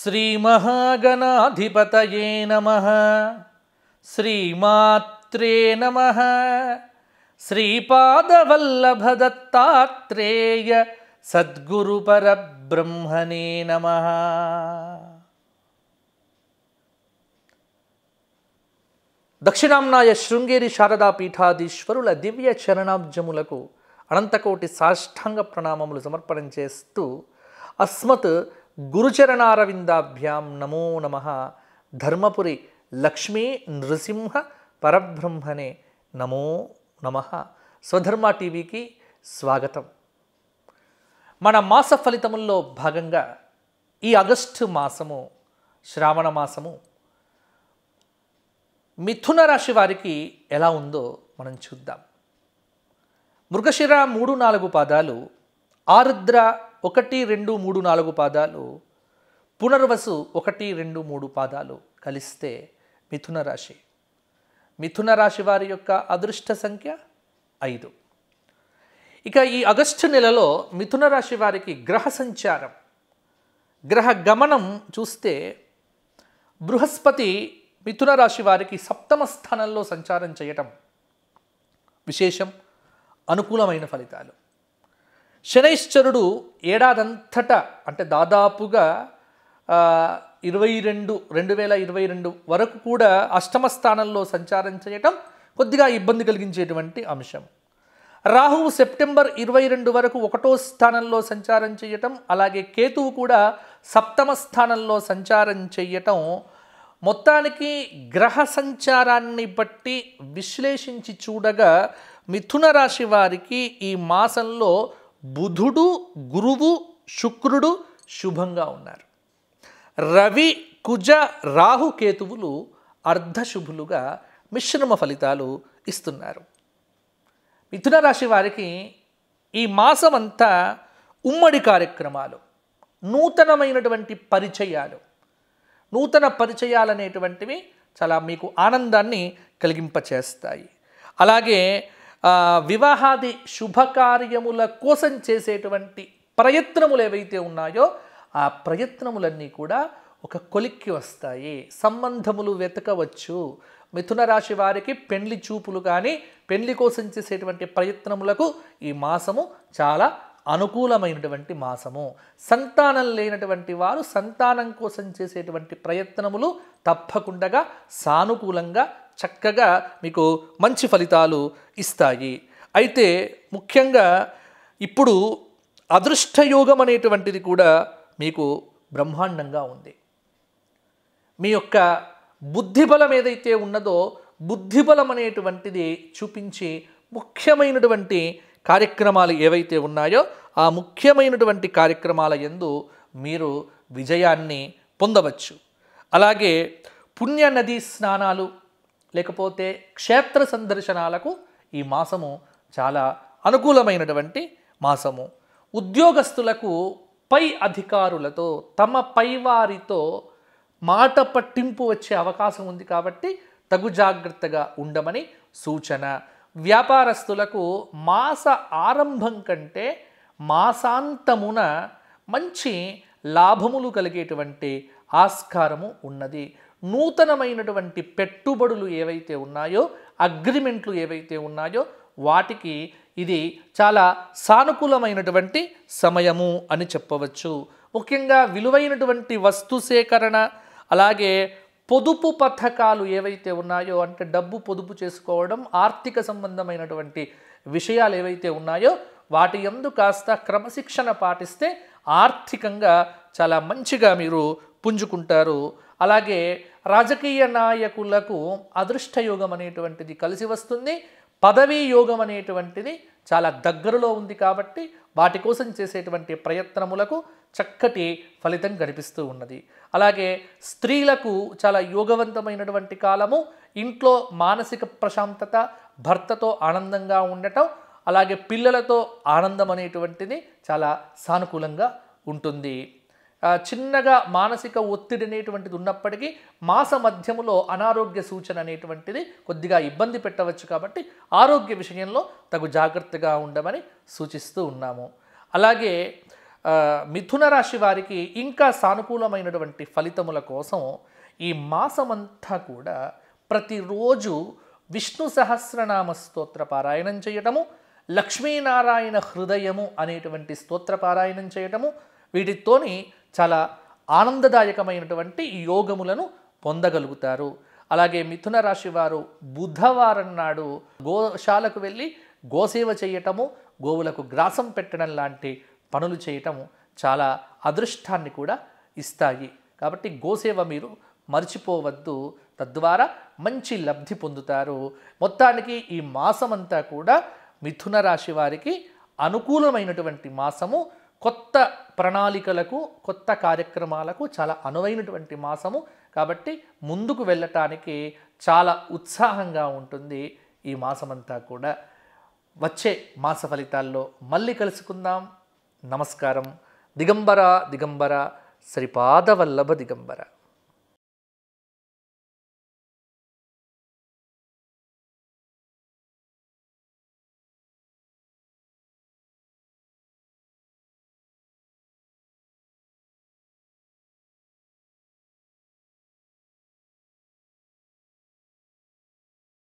श्रीमहागणाधिपतये नमः श्रीमात्रे नमः श्रीपादवल्लभदत्तात्रेय सद्गुरुपरब्रह्मणे नमः దక్షిణాంనాయ శృంగేరి శారదా పీఠాధీశ్వరుల దివ్య చరణాబ్జములకు అనంతకోటి సాష్టాంగ ప్రణామములు సమర్పణం చేస్తూ అస్మత్ గురుచరణారవిందాభ్యాం నమో నమ ధర్మపురి లక్ష్మీ నృసింహ పరబ్రహ్మనే నమో నమ స్వధర్మ టీవీకి స్వాగతం మన మాస ఫలితముల్లో భాగంగా ఈ ఆగస్టు మాసము శ్రావణ మాసము మిథున రాశి వారికి ఎలా ఉందో మనం చూద్దాం మృగశిర మూడు నాలుగు పాదాలు ఆరుద్ర ఒకటి రెండు మూడు నాలుగు పాదాలు పునర్వసు ఒకటి రెండు మూడు పాదాలు కలిస్తే మిథున రాశి మిథున రాశి వారి యొక్క అదృష్ట సంఖ్య ఐదు ఇక ఈ ఆగస్టు నెలలో మిథున రాశి వారికి గ్రహ సంచారం గ్రహ గమనం చూస్తే బృహస్పతి మిథున రాశి వారికి సప్తమ స్థానంలో సంచారం చేయటం విశేషం అనుకూలమైన ఫలితాలు శనైశ్చరుడు ఏడాదంతట అంటే దాదాపుగా ఇరవై రెండు రెండు వేల ఇరవై రెండు వరకు కూడా అష్టమ స్థానంలో సంచారం చేయటం కొద్దిగా ఇబ్బంది కలిగించేటువంటి అంశం రాహువు సెప్టెంబర్ ఇరవై రెండు వరకు ఒకటో స్థానంలో సంచారం చేయటం అలాగే కేతువు కూడా సప్తమ స్థానంలో సంచారం చేయటం మొత్తానికి గ్రహ సంచారాన్ని బట్టి విశ్లేషించి చూడగా మిథున రాశి వారికి ఈ మాసంలో బుధుడు గురువు శుక్రుడు శుభంగా ఉన్నారు రవి కుజ రాహుకేతువులు అర్ధశుభులుగా మిశ్రమ ఫలితాలు ఇస్తున్నారు మిథున రాశి వారికి ఈ మాసం అంతా ఉమ్మడి కార్యక్రమాలు నూతనమైనటువంటి పరిచయాలు నూతన పరిచయాలు అనేటువంటివి చాలా మీకు ఆనందాన్ని కలిగింపచేస్తాయి అలాగే వివాహాది శుభకార్యముల కోసం చేసేటువంటి ప్రయత్నములు ఏవైతే ఉన్నాయో ఆ ప్రయత్నములన్నీ కూడా ఒక కొలిక్కి వస్తాయి సంబంధములు వెతకవచ్చు మిథున రాశి వారికి పెండ్లి చూపులు కానీ పెండ్లి కోసం చేసేటువంటి ప్రయత్నములకు ఈ మాసము చాలా అనుకూలమైనటువంటి మాసము సంతానం లేనటువంటి వారు సంతానం కోసం చేసేటువంటి ప్రయత్నములు తప్పకుండా సానుకూలంగా చక్కగా మీకు మంచి ఫలితాలు ఇస్తాయి అయితే ముఖ్యంగా ఇప్పుడు అదృష్టయోగం అనేటువంటిది కూడా మీకు బ్రహ్మాండంగా ఉంది మీ యొక్క బుద్ధిబలం ఏదైతే ఉన్నదో బుద్ధిబలం అనేటువంటిది చూపించి ముఖ్యమైనటువంటి కార్యక్రమాలు ఏవైతే ఉన్నాయో ఆ ముఖ్యమైనటువంటి కార్యక్రమాల ఎందు మీరు విజయాన్ని పొందవచ్చు అలాగే పుణ్య నదీ స్నానాలు లేకపోతే క్షేత్ర సందర్శనాలకు ఈ మాసము చాలా అనుకూలమైనటువంటి మాసము ఉద్యోగస్తులకు పై అధికారులతో తమ పైవారితో మాట పట్టింపు వచ్చే అవకాశం ఉంది కాబట్టి తగు జాగ్రత్తగా ఉండమని సూచన వ్యాపారస్తులకు మాస ఆరంభం కంటే మాసాంతమున మంచి లాభములు కలిగేటువంటి ఆస్కారము ఉన్నది నూతనమైనటువంటి పెట్టుబడులు ఏవైతే ఉన్నాయో అగ్రిమెంట్లు ఏవైతే ఉన్నాయో వాటికి ఇది చాలా సానుకూలమైనటువంటి సమయము అని చెప్పవచ్చు ముఖ్యంగా విలువైనటువంటి వస్తు సేకరణ అలాగే పొదుపు పథకాలు ఏవైతే ఉన్నాయో అంటే డబ్బు పొదుపు చేసుకోవడం ఆర్థిక సంబంధమైనటువంటి విషయాలు ఏవైతే ఉన్నాయో వాటి ఎందు కాస్త క్రమశిక్షణ పాటిస్తే ఆర్థికంగా చాలా మంచిగా మీరు పుంజుకుంటారు అలాగే రాజకీయ నాయకులకు అదృష్ట యోగం అనేటువంటిది కలిసి వస్తుంది పదవీ యోగం అనేటువంటిది చాలా దగ్గరలో ఉంది కాబట్టి వాటి కోసం చేసేటువంటి ప్రయత్నములకు చక్కటి ఫలితం కనిపిస్తూ ఉన్నది అలాగే స్త్రీలకు చాలా యోగవంతమైనటువంటి కాలము ఇంట్లో మానసిక ప్రశాంతత భర్తతో ఆనందంగా ఉండటం అలాగే పిల్లలతో ఆనందం అనేటువంటిది చాలా సానుకూలంగా ఉంటుంది చిన్నగా మానసిక ఒత్తిడి అనేటువంటిది ఉన్నప్పటికీ మాస మధ్యములో అనారోగ్య సూచన అనేటువంటిది కొద్దిగా ఇబ్బంది పెట్టవచ్చు కాబట్టి ఆరోగ్య విషయంలో తగు జాగ్రత్తగా ఉండమని సూచిస్తూ ఉన్నాము అలాగే మిథున రాశి వారికి ఇంకా సానుకూలమైనటువంటి ఫలితముల కోసం ఈ మాసమంతా కూడా ప్రతిరోజు విష్ణు సహస్రనామ స్తోత్ర పారాయణం చేయటము లక్ష్మీనారాయణ హృదయము అనేటువంటి స్తోత్ర పారాయణం చేయటము వీటితోని చాలా ఆనందదాయకమైనటువంటి యోగములను పొందగలుగుతారు అలాగే మిథున రాశి వారు బుధవారం నాడు గోశాలకు వెళ్ళి గోసేవ చేయటము గోవులకు గ్రాసం పెట్టడం లాంటి పనులు చేయటం చాలా అదృష్టాన్ని కూడా ఇస్తాయి కాబట్టి గోసేవ మీరు మర్చిపోవద్దు తద్వారా మంచి లబ్ధి పొందుతారు మొత్తానికి ఈ మాసమంతా కూడా మిథున రాశి వారికి అనుకూలమైనటువంటి మాసము కొత్త ప్రణాళికలకు కొత్త కార్యక్రమాలకు చాలా అనువైనటువంటి మాసము కాబట్టి ముందుకు వెళ్ళటానికి చాలా ఉత్సాహంగా ఉంటుంది ఈ మాసమంతా కూడా వచ్చే మాస ఫలితాల్లో మళ్ళీ కలుసుకుందాం నమస్కారం దిగంబర దిగంబర శ్రీపాదవల్లభ దిగంబర